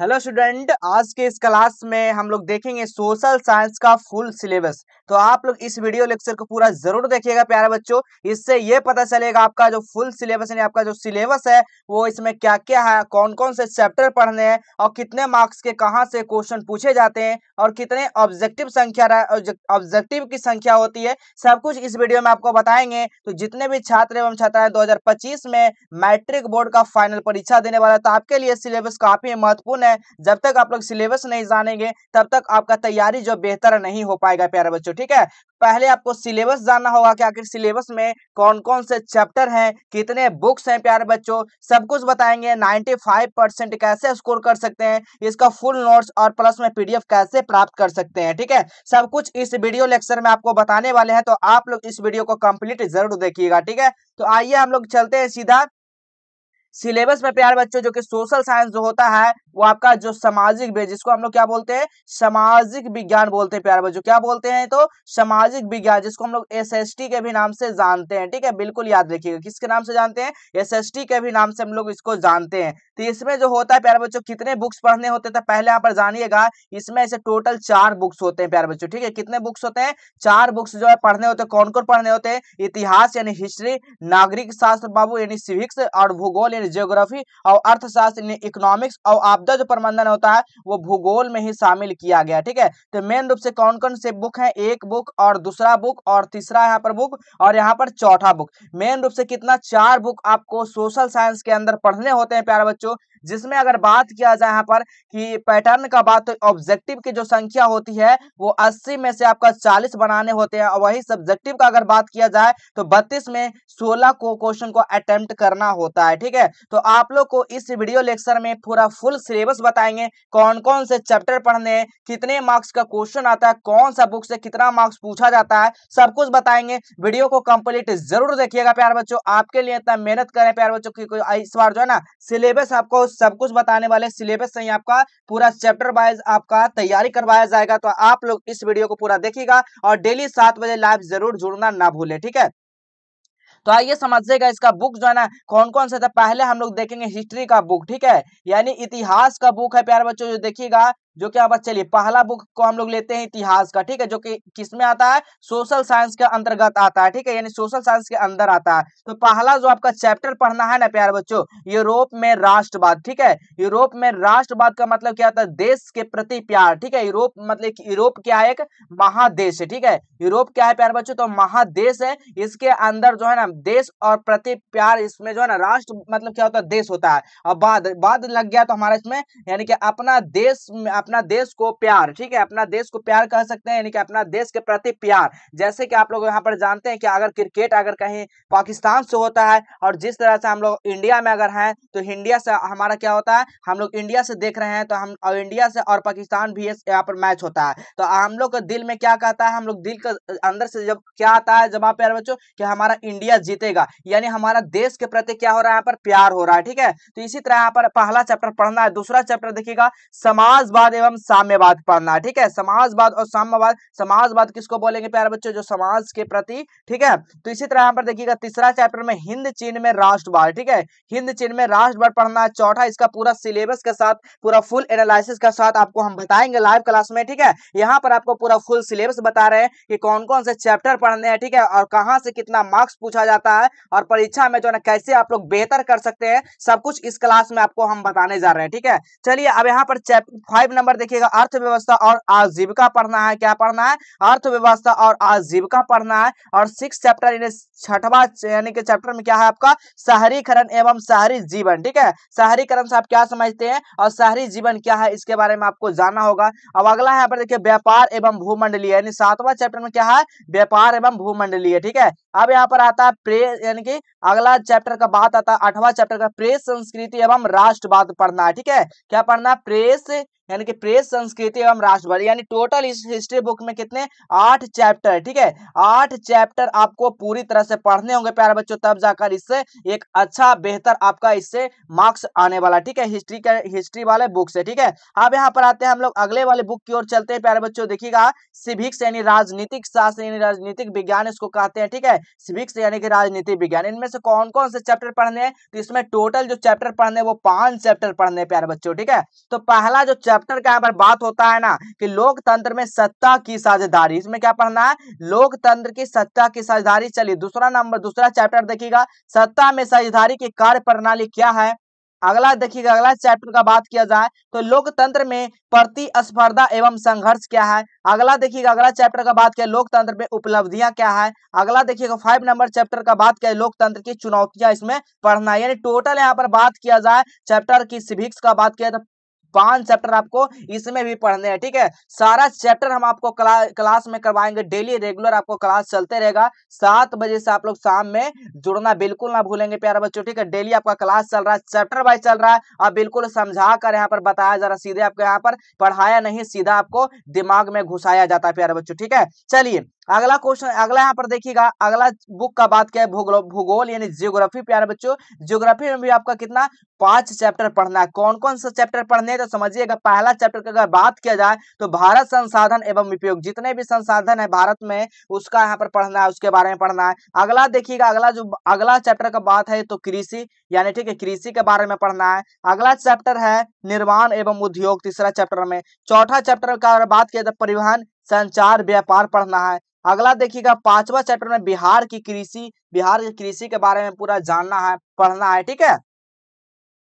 hello student आज के इस क्लास में हम लोग देखेंगे सोशल साइंस का फुल सिलेबस तो आप लोग इस वीडियो लेक्चर को पूरा जरूर देखिएगा प्यारे बच्चों इससे ये पता चलेगा आपका जो फुल सिलेबस यानी आपका जो सिलेबस है वो इसमें क्या क्या है कौन कौन से चैप्टर पढ़ने हैं और कितने मार्क्स के कहाँ से क्वेश्चन पूछे जाते हैं और कितने ऑब्जेक्टिव संख्या ऑब्जेक्टिव की संख्या होती है सब कुछ इस वीडियो में आपको बताएंगे तो जितने भी छात्र एवं छात्राएं दो में मैट्रिक बोर्ड का फाइनल परीक्षा देने वाला तो आपके लिए सिलेबस काफी महत्वपूर्ण महत्वपूर्ण है जब तक आप लोग सिलेबस नहीं जानेंगे तब तक आपका तैयारी जो बेहतर नहीं हो पाएगा प्यारे बच्चों ठीक है पहले आपको सिलेबस जानना होगा कि आखिर सिलेबस में कौन कौन से चैप्टर हैं कितने बुक्स हैं प्यारे बच्चों सब कुछ बताएंगे 95 परसेंट कैसे स्कोर कर सकते हैं इसका फुल नोट्स और प्लस में पीडीएफ कैसे प्राप्त कर सकते हैं ठीक है सब कुछ इस वीडियो लेक्चर में आपको बताने वाले हैं तो आप लोग इस वीडियो को कंप्लीट जरूर देखिएगा ठीक है तो आइए हम लोग चलते हैं सीधा सिलेबस में प्यार बच्चों जो कि सोशल साइंस जो होता है वो आपका जो सामाजिक भेद जिसको हम लोग क्या बोलते हैं सामाजिक विज्ञान बोलते हैं प्यारे बच्चों क्या बोलते हैं तो सामाजिक विज्ञान जिसको हम लोग एस के भी नाम से जानते हैं ठीक है बिल्कुल याद रखिएगा किसके नाम से जानते हैं एस के भी नाम से हम लोग इसको जानते हैं तो इसमें जो होता है प्यारे बच्चों कितने बुक्स पढ़ने होते थे तो पहले यहाँ पर जानिएगा इसमें ऐसे टोटल चार बुक्स होते हैं प्यारे बच्चों ठीक है कितने बुक्स होते हैं चार बुक्स जो है पढ़ने होते हैं कौन कौन पढ़ने होते हैं इतिहास यानी हिस्ट्री नागरिक शास्त्र बाबू यानी सिविक्स और भूगोल यानी जियोग्राफी और अर्थशास्त्र यानी इकोनॉमिक्स और आप आपदा जो प्रबंधन होता है वो भूगोल में ही शामिल किया गया ठीक है तो मेन रूप से कौन कौन से बुक है एक बुक और दूसरा बुक और तीसरा यहाँ पर बुक और यहाँ पर चौथा बुक मेन रूप से कितना चार बुक आपको सोशल साइंस के अंदर पढ़ने होते हैं प्यारे बच्चों जिसमें अगर बात किया जाए यहाँ पर कि पैटर्न का बात तो ऑब्जेक्टिव की जो संख्या होती है वो अस्सी में से आपका चालीस बनाने होते हैं और वही सब्जेक्टिव का अगर बात किया जाए तो बत्तीस में सोलह को क्वेश्चन को अटेम्प्ट करना होता है ठीक है तो आप लोग को इस वीडियो लेक्चर में पूरा फुल सिलेबस बताएंगे कौन कौन से चैप्टर पढ़ने कितने मार्क्स का क्वेश्चन आता है कौन सा बुक से कितना मार्क्स पूछा जाता है सब कुछ बताएंगे वीडियो को कंप्लीट जरूर देखिएगा प्यार बच्चों आपके लिए इतना मेहनत करें प्यार बच्चों की इस बार जो है ना सिलेबस आपको सब कुछ बताने वाले सिलेबस से ही आपका पूरा चैप्टर वाइज आपका तैयारी करवाया जाएगा तो आप लोग इस वीडियो को पूरा देखिएगा और डेली सात बजे लाइव जरूर जुड़ना ना भूले ठीक है तो आइए समझिएगा इसका बुक जो है ना कौन कौन सा था पहले हम लोग देखेंगे हिस्ट्री का बुक ठीक है यानी इतिहास का बुक है प्यारे बच्चों जो देखिएगा जो कि अब चलिए पहला बुक को हम लोग लेते हैं इतिहास का ठीक है जो कि किसमें आता है सोशल साइंस के अंतर्गत आता है ठीक है यानी सोशल साइंस के अंदर आता है तो पहला जो आपका चैप्टर पढ़ना है ना प्यार बच्चों यूरोप में राष्ट्रवाद ठीक है यूरोप में राष्ट्रवाद का मतलब क्या होता है देश के प्रति प्यार ठीक है यूरोप मतलब यूरोप क्या है एक महादेश है ठीक है यूरोप क्या है प्यार बच्चों तो महादेश है इसके अंदर जो है ना देश और प्रति प्यार इसमें जो है ना राष्ट्र मतलब क्या होता है देश होता है और बाद बाद लग गया तो हमारा इसमें यानी कि अपना देश अपना देश को प्यार ठीक है अपना देश को प्यार कह सकते हैं यानी कि अपना देश के प्रति प्यार जैसे कि आप लोग यहाँ पर जानते हैं कि अगर क्रिकेट अगर कहीं पाकिस्तान से होता है और जिस तरह से हम लोग इंडिया में अगर हैं तो इंडिया से हमारा क्या होता है हम लोग इंडिया से देख रहे हैं तो हम और इंडिया से और पाकिस्तान भी यहाँ पर मैच होता है तो हम लोग का दिल में क्या कहता है हम लोग दिल के अंदर से जब क्या आता है जवाब प्यार बच्चों की हमारा इंडिया जीतेगा यानी हमारा देश के प्रति क्या हो रहा है यहाँ पर प्यार हो रहा है ठीक है तो इसी तरह यहाँ पर पहला चैप्टर पढ़ना है दूसरा चैप्टर देखिएगा समाजवाद समाजवाद एवं साम्यवाद पढ़ना ठीक है समाजवाद और साम्यवाद समाजवाद किसको बोलेंगे प्यारे बच्चों जो समाज के प्रति ठीक है तो इसी तरह यहाँ पर देखिएगा तीसरा चैप्टर में हिंद चीन में राष्ट्रवाद ठीक है हिंद चीन में राष्ट्रवाद पढ़ना है चौथा इसका पूरा सिलेबस के साथ पूरा फुल एनालिसिस के साथ आपको हम बताएंगे लाइव क्लास में ठीक है यहाँ पर आपको पूरा फुल सिलेबस बता रहे हैं कि कौन कौन से चैप्टर पढ़ने हैं ठीक है और कहाँ से कितना मार्क्स पूछा जाता है और परीक्षा में जो है कैसे आप लोग बेहतर कर सकते हैं सब कुछ इस क्लास में आपको हम बताने जा रहे हैं ठीक है चलिए अब यहाँ पर चैप्टर फाइव नंबर नंबर देखिएगा अर्थव्यवस्था और आजीविका पढ़ना है क्या पढ़ना है अर्थव्यवस्था और आजीविका पढ़ना है और सिक्स चैप्टर यानी छठवा यानी कि चैप्टर में क्या है आपका शहरीकरण एवं शहरी जीवन ठीक है शहरीकरण से आप क्या समझते हैं और शहरी जीवन क्या है इसके बारे में आपको जानना होगा अब अगला यहाँ पर देखिए व्यापार एवं भूमंडलीय यानी सातवा चैप्टर में क्या है व्यापार एवं भूमंडलीय ठीक है अब यहाँ पर आता है प्रे यानी कि अगला चैप्टर का बात आता है अठवा चैप्टर का प्रेस संस्कृति एवं राष्ट्रवाद पढ़ना है ठीक है क्या पढ़ना है प्रेस यानी कि प्रेस संस्कृति एवं राष्ट्रवाद यानी टोटल इस हिस्ट्री बुक में कितने आठ चैप्टर ठीक है आठ चैप्टर आपको पूरी तरह से पढ़ने होंगे प्यारे बच्चों तब जाकर इससे एक अच्छा बेहतर आपका इससे मार्क्स आने वाला ठीक है हिस्ट्री का हिस्ट्री वाले बुक से ठीक है अब यहाँ पर आते हैं हम लोग अगले वाले बुक की ओर चलते हैं प्यारे बच्चों देखिएगा सिविक्स यानी राजनीतिक शास्त्र यानी राजनीतिक विज्ञान इसको कहते हैं ठीक है सिविक्स यानी कि राजनीति विज्ञान इनमें से कौन कौन से चैप्टर पढ़ने हैं तो इसमें टोटल जो चैप्टर पढ़ने वो पांच चैप्टर पढ़ने प्यारे बच्चों ठीक है तो पहला जो चैप्टर का अगर बात होता है ना कि लोकतंत्र में सत्ता की साझेदारी इसमें क्या पढ़ना है लोकतंत्र की सत्ता की साझेदारी चलिए दूसरा नंबर दूसरा चैप्टर देखिएगा सत्ता में साझेदारी की कार्य प्रणाली क्या है अगला देखिएगा अगला चैप्टर का बात किया जाए तो लोकतंत्र में प्रतिस्पर्धा एवं संघर्ष क्या है अगला देखिएगा अगला चैप्टर का बात किया लोकतंत्र में उपलब्धियां क्या है अगला देखिएगा फाइव नंबर चैप्टर का बात किया लोकतंत्र की चुनौतियां इसमें पढ़ना यानी टोटल यहाँ पर बात किया जाए चैप्टर की सिविक्स का बात किया तो पांच चैप्टर आपको इसमें भी पढ़ने हैं ठीक है सारा चैप्टर हम आपको क्ला, क्लास में करवाएंगे डेली रेगुलर आपको क्लास चलते रहेगा सात बजे से आप लोग शाम में जुड़ना बिल्कुल ना भूलेंगे प्यारा बच्चों ठीक है डेली आपका क्लास चल रहा है चैप्टर वाइज चल रहा है आप बिल्कुल समझा कर यहाँ पर बताया जा रहा सीधे आपको यहाँ पर पढ़ाया नहीं सीधा आपको दिमाग में घुसाया जाता है प्यारा बच्चों ठीक है चलिए अगला क्वेश्चन अगला यहाँ पर देखिएगा अगला बुक का बात क्या है भूगोल यानी जियोग्राफी प्यारे बच्चों जियोग्राफी में भी आपका कितना पांच चैप्टर पढ़ना है कौन कौन सा चैप्टर पढ़ने हैं तो समझिएगा पहला चैप्टर की अगर बात किया जाए तो भारत संसाधन एवं उपयोग जितने भी संसाधन है भारत में उसका यहाँ पर पढ़ना है उसके बारे में पढ़ना है अगला देखिएगा अगला जो अगला चैप्टर का बात है तो कृषि यानी ठीक है कृषि के बारे में पढ़ना है अगला चैप्टर है निर्माण एवं उद्योग तीसरा चैप्टर में चौथा चैप्टर का अगर बात किया जाए परिवहन संचार व्यापार पढ़ना है अगला देखिएगा पांचवा चैप्टर में बिहार की कृषि बिहार की कृषि के बारे में पूरा जानना है पढ़ना है ठीक है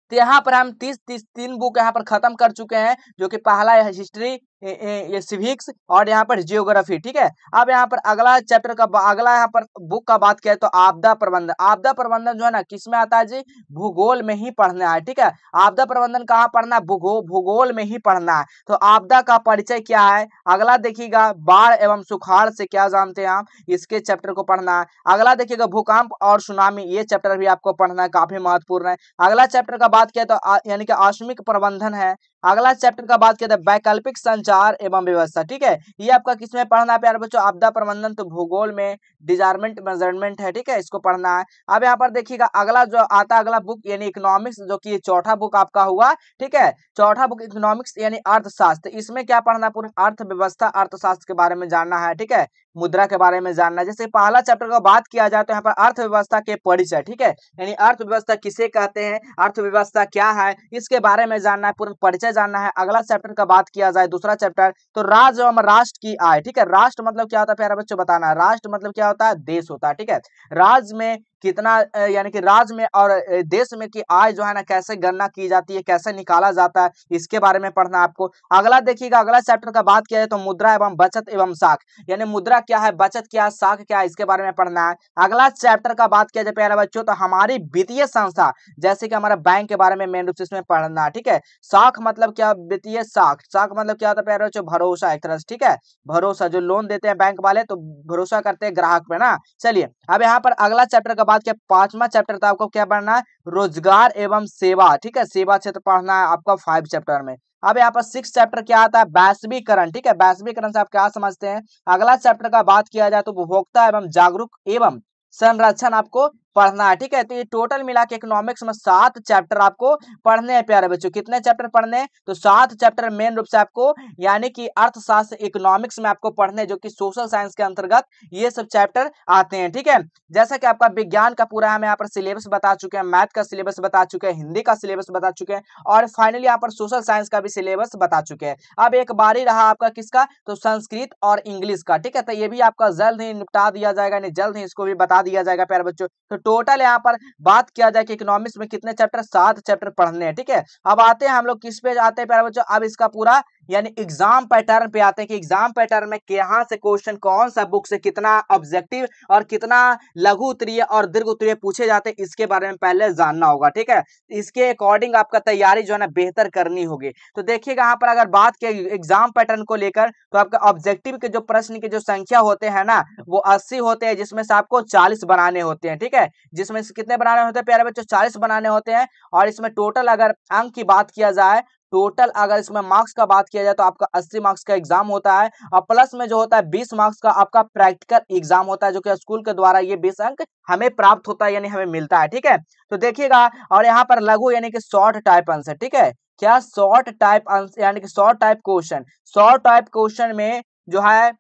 तो यहाँ पर हम तीस तीस तीन बुक यहाँ पर खत्म कर चुके हैं जो कि पहला है हिस्ट्री ये सिविक्स और यहाँ पर जियोग्राफी ठीक है अब यहाँ पर अगला चैप्टर का अगला यहाँ पर बुक का बात किया तो आपदा प्रबंधन आपदा प्रबंधन जो है ना किस में आता है जी भूगोल में ही पढ़ना है ठीक है आपदा प्रबंधन कहाँ पढ़ना है भूगोल में ही पढ़ना है तो आपदा का परिचय क्या है अगला देखिएगा बाढ़ एवं सुखाड़ से क्या जानते हैं आप इसके चैप्टर को पढ़ना है अगला देखिएगा भूकंप और सुनामी ये चैप्टर भी आपको पढ़ना है काफी महत्वपूर्ण है अगला चैप्टर का बात किया तो यानी कि आश्मिक प्रबंधन है अगला चैप्टर का बात किया था तो, वैकल्पिक संचार उपचार एवं व्यवस्था ठीक है ये आपका किसमें पढ़ना है प्यारे बच्चों आपदा प्रबंधन तो भूगोल में डिजार्मेंट मेजरमेंट है ठीक है इसको पढ़ना है अब यहाँ पर देखिएगा अगला जो आता अगला बुक यानी इकोनॉमिक्स जो कि चौथा बुक आपका हुआ ठीक है चौथा बुक इकोनॉमिक्स यानी अर्थशास्त्र इसमें क्या पढ़ना है पूरा अर्थव्यवस्था अर्थशास्त्र के बारे में जानना है ठीक है मुद्रा के बारे में जानना जैसे पहला चैप्टर का बात किया जाए तो यहाँ पर अर्थव्यवस्था के परिचय ठीक है यानी अर्थव्यवस्था किसे कहते हैं अर्थव्यवस्था क्या है इसके बारे में जानना है पूरा परिचय जानना है अगला चैप्टर का बात किया जाए दूसरा चैप्टर तो राज एवं राष्ट्र की आय ठीक है राष्ट्र मतलब क्या होता है प्यारा बच्चों बताना राष्ट्र मतलब क्या होता है देश होता है ठीक है राज्य में कितना यानी कि राज्य में और देश में की आय जो है ना कैसे गणना की जाती है कैसे निकाला जाता है इसके बारे में पढ़ना आपको अगला देखिएगा अगला चैप्टर का बात किया जाए तो मुद्रा एवं बचत एवं साख यानी मुद्रा क्या है बचत क्या है साख क्या है इसके बारे में पढ़ना है अगला चैप्टर का बात किया जाए प्यारे बच्चों तो हमारी वित्तीय संस्था जैसे कि हमारा बैंक के बारे में मेन रूप से इसमें पढ़ना ठीक है साख मतलब क्या वित्तीय साख साख मतलब क्या होता है प्यारे बच्चों भरोसा एक तरह से ठीक है भरोसा जो लोन देते हैं बैंक वाले तो भरोसा करते हैं ग्राहक पे ना चलिए अब यहाँ पर अगला चैप्टर का बाद क्या पांचवा चैप्टर था आपको क्या पढ़ना है रोजगार एवं सेवा ठीक है सेवा क्षेत्र पढ़ना है आपका फाइव चैप्टर में अब यहाँ पर सिक्स चैप्टर क्या आता है वैश्वीकरण ठीक है वैश्वीकरण से आप क्या समझते हैं अगला चैप्टर का बात किया जाए तो उपभोक्ता एवं जागरूक एवं संरक्षण आपको पढ़ना है ठीक है तो ये टोटल मिला के इकोनॉमिक्स में सात चैप्टर आपको पढ़ने हैं प्यारे बच्चों कितने चैप्टर पढ़ने हैं तो सात चैप्टर मेन रूप से आपको यानी कि अर्थशास्त्र इकोनॉमिक्स में आपको पढ़ने जो कि सोशल साइंस के अंतर्गत ये सब चैप्टर आते हैं ठीक है जैसा कि आपका विज्ञान का पूरा हम यहाँ पर सिलेबस बता चुके हैं मैथ का सिलेबस बता चुके हैं हिंदी का सिलेबस बता चुके हैं और फाइनली यहाँ पर सोशल साइंस का भी सिलेबस बता चुके हैं अब एक बार ही रहा आपका किसका तो संस्कृत और इंग्लिश का ठीक है तो ये भी आपका जल्द ही निपटा दिया जाएगा जल्द ही इसको भी बता दिया जाएगा प्यारे बच्चों तो टोटल यहाँ पर बात किया जाए कि इकोनॉमिक्स में कितने चैप्टर सात चैप्टर पढ़ने हैं ठीक है अब आते हैं हम लोग किस पे आते हैं प्यारे बच्चों अब इसका पूरा यानी एग्जाम पैटर्न पे आते हैं कि एग्जाम पैटर्न में कहाँ से क्वेश्चन कौन सा बुक से कितना ऑब्जेक्टिव और कितना लघु उत्तरीय और दीर्घ उत्तरीय पूछे जाते हैं इसके बारे में पहले जानना होगा ठीक है इसके अकॉर्डिंग आपका तैयारी जो है ना बेहतर करनी होगी तो देखिएगा यहाँ पर अगर बात की एग्जाम पैटर्न को लेकर तो आपका ऑब्जेक्टिव के जो प्रश्न की जो संख्या होते हैं ना वो अस्सी होते हैं जिसमें से आपको चालीस बनाने होते हैं ठीक है जिसमें से कितने बनाने होते हैं प्यारे बच्चों चालीस बनाने होते हैं और इसमें टोटल अगर अंक की बात किया जाए टोटल अगर इसमें मार्क्स का बात किया जाए तो आपका 80 मार्क्स का एग्जाम होता है और प्लस में जो होता है 20 मार्क्स का आपका प्रैक्टिकल एग्जाम होता है जो कि स्कूल के द्वारा ये 20 अंक हमें प्राप्त होता है यानी हमें मिलता है ठीक है तो देखिएगा और यहाँ पर लघु यानी कि शॉर्ट टाइप आंसर ठीक है क्या शॉर्ट टाइप आंसर यानी कि short type question short type question में जो है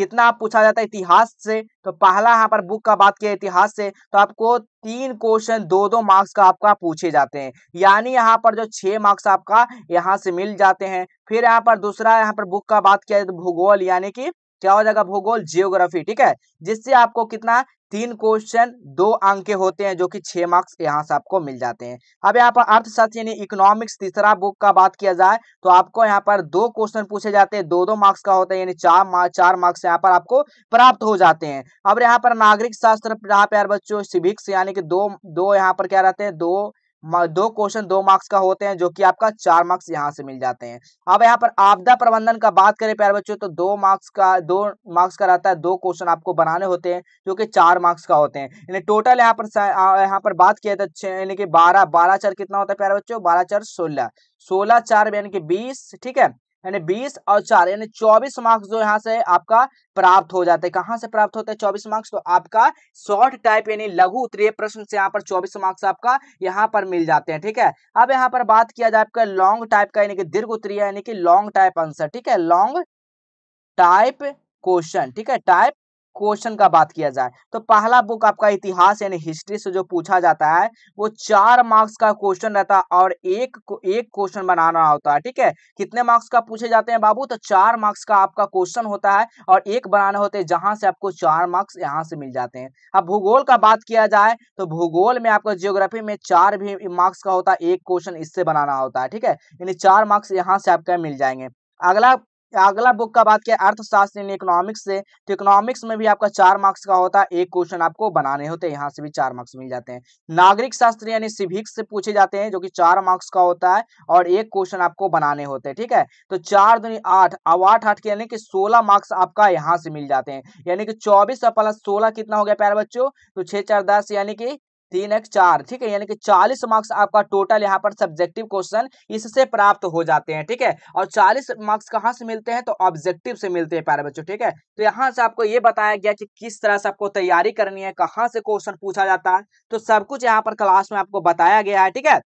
कितना पूछा जाता है इतिहास से तो पहला यहाँ पर बुक का बात किया इतिहास से तो आपको तीन क्वेश्चन दो दो मार्क्स का आपका पूछे जाते हैं यानी यहाँ पर जो छह मार्क्स आपका यहाँ से मिल जाते हैं फिर यहाँ पर दूसरा यहाँ पर बुक का बात किया जाए तो भूगोल यानी कि क्या हो जाएगा भूगोल जियोग्राफी ठीक है जिससे आपको कितना तीन क्वेश्चन दो अंक के होते हैं जो कि छह मार्क्स यहाँ से आपको मिल जाते हैं अब यहाँ पर अर्थशास्त्र यानी इकोनॉमिक्स तीसरा बुक का बात किया जाए तो आपको यहाँ पर दो क्वेश्चन पूछे जाते हैं दो दो मार्क्स का होता है यानी चार चार मार्क्स यहाँ पर आपको प्राप्त हो जाते हैं अब यहाँ पर नागरिक शास्त्र यहाँ पर बच्चों सिविक्स यानी कि दो दो यहाँ पर क्या रहते हैं दो दो क्वेश्चन दो मार्क्स का होते हैं जो कि आपका चार मार्क्स यहाँ से मिल जाते हैं अब यहाँ पर आपदा प्रबंधन का बात करें प्यारे बच्चों तो दो मार्क्स का दो मार्क्स का रहता है दो क्वेश्चन आपको बनाने होते हैं जो कि चार मार्क्स का होते हैं यानी टोटल यहाँ पर यहाँ पर बात किया था यानी कि बारह बारह चार कितना होता है प्यारे बच्चों बारह चार सोलह सोलह चार यानी कि बीस ठीक है यानी बीस और चार यानी चौबीस मार्क्स जो यहाँ से आपका प्राप्त हो जाते हैं कहाँ से प्राप्त होते हैं चौबीस मार्क्स तो आपका शॉर्ट टाइप यानी लघु उत्तरीय प्रश्न से यहाँ पर चौबीस मार्क्स आपका यहाँ पर मिल जाते हैं ठीक है अब यहाँ पर बात किया जाए आपका लॉन्ग टाइप का यानी कि दीर्घ उत्तरीय यानी कि लॉन्ग टाइप आंसर ठीक है लॉन्ग टाइप क्वेश्चन ठीक है टाइप क्वेश्चन का बात किया जाए तो पहला बुक आपका इतिहास यानी हिस्ट्री से जो पूछा जाता है वो चार मार्क्स का क्वेश्चन रहता है और एक एक क्वेश्चन बनाना होता है ठीक है कितने मार्क्स का पूछे जाते हैं बाबू तो चार मार्क्स का आपका क्वेश्चन होता है और एक बनाना होते हैं जहां से आपको चार मार्क्स यहाँ से मिल जाते हैं अब भूगोल का बात किया जाए तो भूगोल में आपका जियोग्राफी में चार भी मार्क्स का होता है एक क्वेश्चन इससे बनाना होता है ठीक है यानी चार मार्क्स यहाँ से आपका मिल जाएंगे अगला अगला बुक का बात किया अर्थशास्त्र इन इकोनॉमिक्स से तो इकोनॉमिक्स में भी आपका चार मार्क्स का होता है एक क्वेश्चन आपको बनाने होते हैं यहाँ से भी चार मार्क्स मिल जाते हैं नागरिक शास्त्र यानी सिविक्स से पूछे जाते हैं जो कि चार मार्क्स का होता है और एक क्वेश्चन आपको बनाने होते हैं ठीक है तो चार दुनिया आठ अब आठ आठ के यानी कि सोलह मार्क्स आपका यहाँ से मिल जाते हैं यानी कि चौबीस प्लस सोलह कितना हो गया प्यारे बच्चों तो छह चार दस यानी कि तीन एक चार ठीक है यानी कि चालीस मार्क्स आपका टोटल यहाँ पर सब्जेक्टिव क्वेश्चन इससे प्राप्त हो जाते हैं ठीक है और चालीस मार्क्स कहाँ से मिलते हैं तो ऑब्जेक्टिव से मिलते हैं प्यारे बच्चों ठीक है तो यहाँ से आपको ये बताया गया कि किस तरह से आपको तैयारी करनी है कहाँ से क्वेश्चन पूछा जाता है तो सब कुछ यहाँ पर क्लास में आपको बताया गया है ठीक है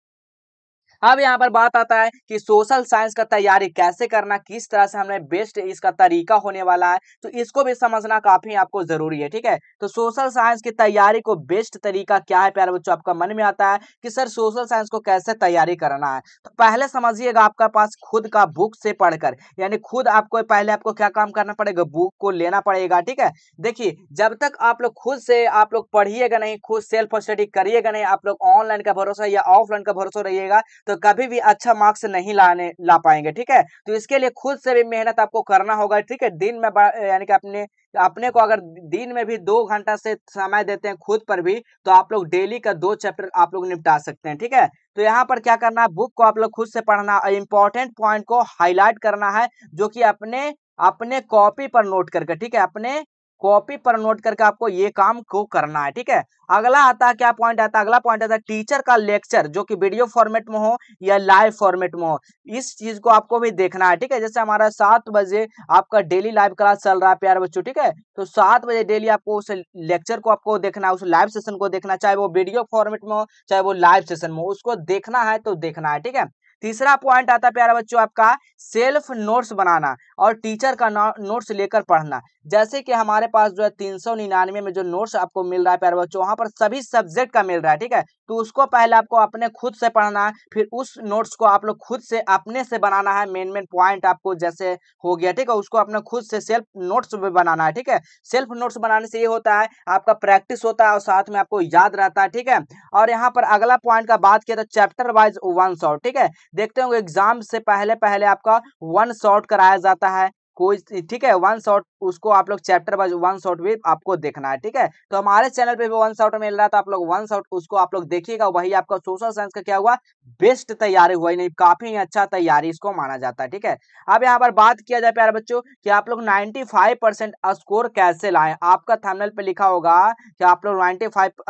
अब यहाँ पर बात आता है कि सोशल साइंस का तैयारी कैसे करना किस तरह से हमें बेस्ट इसका तरीका होने वाला है तो इसको भी समझना काफी आपको जरूरी है ठीक है तो सोशल साइंस की तैयारी को बेस्ट तरीका क्या है प्यारे बच्चों आपका मन में आता है कि सर सोशल साइंस को कैसे तैयारी करना है तो पहले समझिएगा आपका पास खुद का बुक से पढ़कर यानी खुद आपको पहले आपको क्या काम करना पड़ेगा बुक को लेना पड़ेगा ठीक है देखिए जब तक आप लोग खुद से आप लोग पढ़िएगा नहीं खुद सेल्फ स्टडी करिएगा नहीं आप लोग ऑनलाइन का भरोसा या ऑफलाइन का भरोसा रहिएगा तो तो कभी भी अच्छा मार्क्स नहीं लाने ला पाएंगे ठीक है तो इसके लिए खुद से भी मेहनत आपको करना होगा ठीक है दिन में यानी कि अपने अपने को अगर दिन में भी दो घंटा से समय देते हैं खुद पर भी तो आप लोग डेली का दो चैप्टर आप लोग निपटा सकते हैं ठीक है तो यहाँ पर क्या करना है बुक को आप लोग खुद से पढ़ना इंपॉर्टेंट पॉइंट को हाईलाइट करना है जो कि अपने अपने कॉपी पर नोट करके ठीक है अपने कॉपी पर नोट करके आपको ये काम को करना है ठीक है अगला आता है क्या पॉइंट आता है अगला पॉइंट आता है टीचर का लेक्चर जो कि वीडियो फॉर्मेट में हो या लाइव फॉर्मेट में हो इस चीज को आपको भी देखना है ठीक है जैसे हमारा सात बजे आपका डेली लाइव क्लास चल रहा है प्यार बच्चों ठीक है तो सात बजे डेली आपको उस लेक्चर को आपको देखना है उस लाइव सेशन को देखना चाहे वो वीडियो फॉर्मेट में हो चाहे वो लाइव सेशन में हो उसको देखना है तो देखना है ठीक है तीसरा पॉइंट आता है प्यारा बच्चों आपका सेल्फ नोट्स बनाना और टीचर का नोट्स लेकर पढ़ना जैसे कि हमारे पास जो है तीन सौ निन्यानवे में जो नोट्स आपको मिल रहा है प्यारे बच्चों वहां पर सभी सब्जेक्ट का मिल रहा है ठीक है तो उसको पहले आपको अपने खुद से पढ़ना है फिर उस नोट्स को आप लोग खुद से अपने से बनाना है मेन मेन पॉइंट आपको जैसे हो गया ठीक है उसको अपने खुद से सेल्फ नोट्स बनाना है ठीक है सेल्फ नोट्स बनाने से ये होता है आपका प्रैक्टिस होता है और साथ में आपको याद रहता है ठीक है और यहाँ पर अगला पॉइंट का बात किया तो चैप्टर वाइज वन शॉर्ट ठीक है देखते होंगे एग्जाम से पहले पहले आपका वन शॉर्ट कराया जाता है कोई ठीक है वन शॉट उसको आप लोग चैप्टर वाइज वन शॉट भी आपको देखना है ठीक है तो हमारे चैनल पे भी वन शॉट मिल रहा था आप लोग वन शॉट उसको आप लोग देखिएगा वही आपका सोशल साइंस का क्या हुआ बेस्ट तैयारी हुआ नहीं काफी अच्छा तैयारी इसको माना जाता है ठीक है अब यहाँ पर बात किया जाए प्यारे बच्चों की आप लोग नाइन्टी स्कोर कैसे लाए आपका थर्मनल पे लिखा होगा कि आप लोग नाइन्टी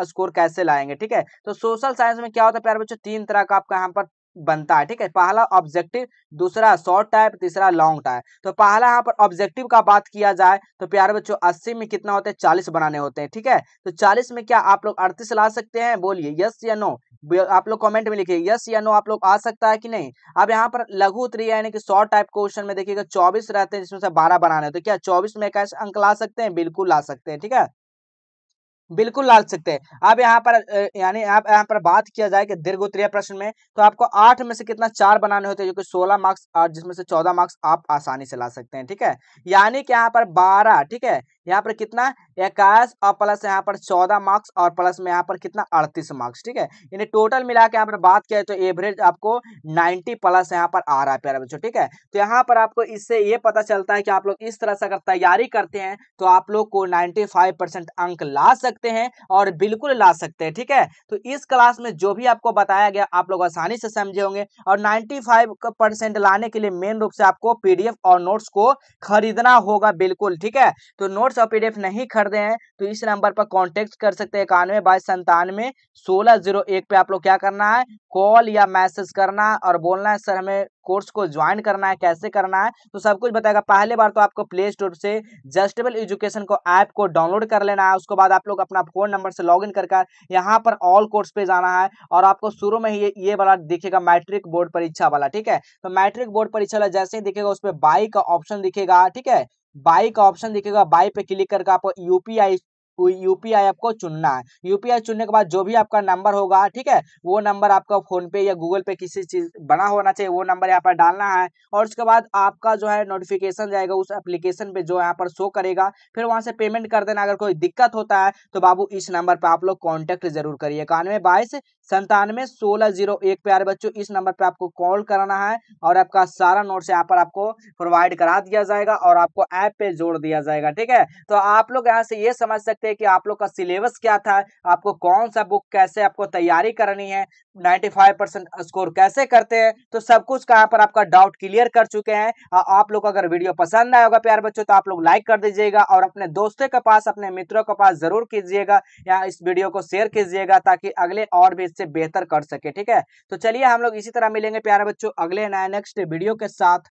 स्कोर कैसे लाएंगे ठीक है तो सोशल साइंस में क्या होता है प्यारे बच्चों तीन तरह का आपका यहाँ पर बनता है ठीक है पहला ऑब्जेक्टिव दूसरा शॉर्ट टाइप तीसरा लॉन्ग टाइप तो पहला यहाँ पर ऑब्जेक्टिव का बात किया जाए तो प्यारे बच्चों अस्सी में कितना होता है चालीस बनाने होते हैं ठीक है तो चालीस में क्या आप लोग अड़तीस ला सकते हैं बोलिए यस या नो आप लोग कमेंट में लिखिए यस या नो आप लोग आ सकता है कि नहीं अब यहाँ पर लघु उत्तरी यानी कि शॉर्ट टाइप क्वेश्चन में देखिएगा चौबीस रहते हैं जिसमें से बारह बनाने तो क्या चौबीस में कैसे अंक ला सकते हैं बिल्कुल ला सकते हैं ठीक है बिल्कुल ला सकते हैं अब यहाँ पर यानी आप यहाँ पर बात किया जाए कि दीर्घ उत्तरीय प्रश्न में तो आपको आठ में से कितना चार बनाने होते हैं जो कि सोलह मार्क्स और जिसमें से चौदह मार्क्स आप आसानी से ला सकते हैं ठीक है यानी कि यहाँ पर बारह ठीक है यहाँ पर कितना इक्कीस और प्लस यहाँ पर चौदह मार्क्स और प्लस में यहाँ पर कितना अड़तीस मार्क्स ठीक है यानी टोटल मिला के यहाँ पर बात किया तो एवरेज आपको नाइन्टी प्लस यहाँ पर आ रहा है प्यारा बच्चों ठीक है तो यहाँ पर आपको इससे ये पता चलता है कि आप लोग इस तरह से अगर तैयारी करते हैं तो आप लोग को नाइन्टी अंक ला सकते हैं और बिल्कुल ला सकते हैं ठीक है तो इस क्लास में जो भी आपको बताया गया आप लोग आसानी से समझे होंगे और फाइव परसेंट लाने के लिए मेन रूप से आपको पीडीएफ और नोट्स को खरीदना होगा बिल्कुल ठीक है तो नोट कोर्स और पीडीएफ नहीं खरीदे हैं तो इस नंबर पर कॉन्टेक्ट कर सकते हैं इक्यानवे बाईस संतानवे सोलह जीरो एक पे आप लोग क्या करना है कॉल या मैसेज करना है और बोलना है सर हमें कोर्स को ज्वाइन करना है कैसे करना है तो सब कुछ बताएगा पहले बार तो आपको प्ले स्टोर से जस्टेबल एजुकेशन को ऐप को डाउनलोड कर लेना है उसके बाद आप लोग अपना फोन नंबर से लॉगिन कर कर यहाँ पर ऑल कोर्स पे जाना है और आपको शुरू में ही ये, ये वाला दिखेगा मैट्रिक बोर्ड परीक्षा वाला ठीक है तो मैट्रिक बोर्ड परीक्षा वाला जैसे ही दिखेगा उस पर बाई का ऑप्शन दिखेगा ठीक है बाई का ऑप्शन दिखेगा बाई पे क्लिक करके आपको यूपीआई यूपीआई आपको चुनना है यूपीआई चुनने के बाद जो भी आपका नंबर होगा ठीक है वो नंबर आपका फोन पे या गूगल पे किसी चीज बना होना चाहिए वो नंबर यहाँ पर डालना है और उसके बाद आपका जो है नोटिफिकेशन जाएगा उस एप्लीकेशन पे जो यहाँ पर शो करेगा फिर वहां से पेमेंट कर देना अगर कोई दिक्कत होता है तो बाबू इस नंबर पर आप लोग कॉन्टेक्ट जरूर करिए इक्यानवे बाईस संतानवे सोलह जीरो एक प्यारे बच्चों इस नंबर पे आपको कॉल करना है और आपका सारा नोट्स यहाँ पर आपको प्रोवाइड करा दिया जाएगा और आपको ऐप पे जोड़ दिया जाएगा ठीक है तो आप लोग यहाँ से ये समझ सकते हैं कि आप लोग का सिलेबस क्या था आपको कौन सा बुक कैसे आपको तैयारी करनी है फाइव परसेंट स्कोर कैसे करते हैं तो सब कुछ कहाँ पर आपका डाउट क्लियर कर चुके हैं आप लोग अगर वीडियो पसंद आया होगा प्यार बच्चों तो आप लोग लाइक कर दीजिएगा और अपने दोस्तों के पास अपने मित्रों के पास जरूर कीजिएगा या इस वीडियो को शेयर कीजिएगा ताकि अगले और भी इससे बेहतर कर सके ठीक है तो चलिए हम लोग इसी तरह मिलेंगे प्यारे बच्चों अगले नए नेक्स्ट वीडियो के साथ